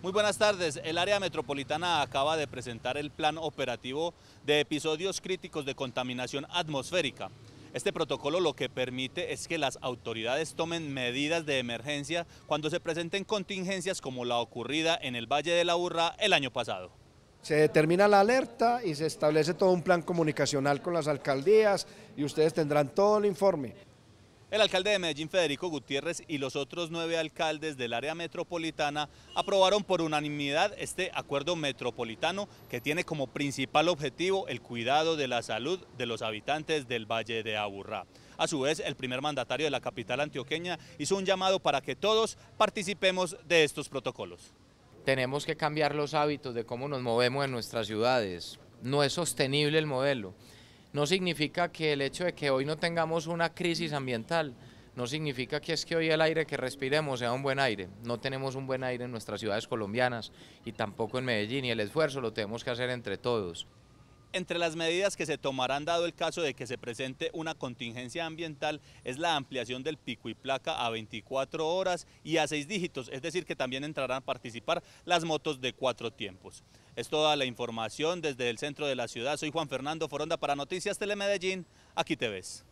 Muy buenas tardes. El área metropolitana acaba de presentar el plan operativo de episodios críticos de contaminación atmosférica. Este protocolo lo que permite es que las autoridades tomen medidas de emergencia cuando se presenten contingencias como la ocurrida en el Valle de la Urra el año pasado. Se determina la alerta y se establece todo un plan comunicacional con las alcaldías y ustedes tendrán todo el informe. El alcalde de Medellín, Federico Gutiérrez, y los otros nueve alcaldes del área metropolitana aprobaron por unanimidad este acuerdo metropolitano que tiene como principal objetivo el cuidado de la salud de los habitantes del Valle de Aburrá. A su vez, el primer mandatario de la capital antioqueña hizo un llamado para que todos participemos de estos protocolos. Tenemos que cambiar los hábitos de cómo nos movemos en nuestras ciudades. No es sostenible el modelo no significa que el hecho de que hoy no tengamos una crisis ambiental, no significa que es que hoy el aire que respiremos sea un buen aire. No tenemos un buen aire en nuestras ciudades colombianas y tampoco en Medellín y el esfuerzo lo tenemos que hacer entre todos. Entre las medidas que se tomarán dado el caso de que se presente una contingencia ambiental es la ampliación del pico y placa a 24 horas y a 6 dígitos, es decir que también entrarán a participar las motos de cuatro tiempos. Es toda la información desde el centro de la ciudad. Soy Juan Fernando Foronda para Noticias Telemedellín. Aquí te ves.